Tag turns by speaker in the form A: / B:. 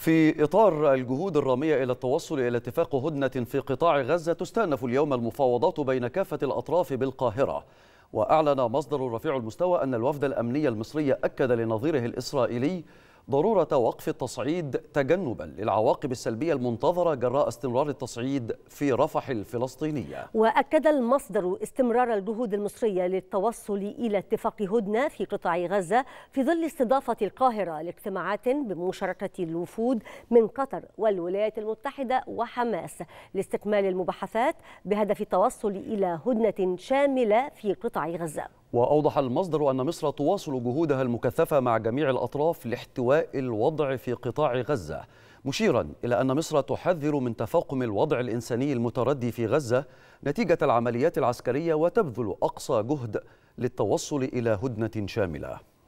A: في إطار الجهود الرامية إلى التوصل إلى اتفاق هدنة في قطاع غزة تستأنف اليوم المفاوضات بين كافة الأطراف بالقاهرة وأعلن مصدر رفيع المستوى أن الوفد الأمني المصري أكد لنظيره الإسرائيلي ضرورة وقف التصعيد تجنبا للعواقب السلبية المنتظرة جراء استمرار التصعيد في رفح الفلسطينية
B: وأكد المصدر استمرار الجهود المصرية للتوصل إلى اتفاق هدنة في قطاع غزة في ظل استضافة القاهرة لاجتماعات بمشاركة الوفود من قطر والولايات المتحدة وحماس لاستكمال المباحثات بهدف التوصل إلى هدنة شاملة في قطاع غزة
A: وأوضح المصدر أن مصر تواصل جهودها المكثفة مع جميع الأطراف لاحتواء الوضع في قطاع غزة مشيرا إلى أن مصر تحذر من تفاقم الوضع الإنساني المتردي في غزة نتيجة العمليات العسكرية وتبذل أقصى جهد للتوصل إلى هدنة شاملة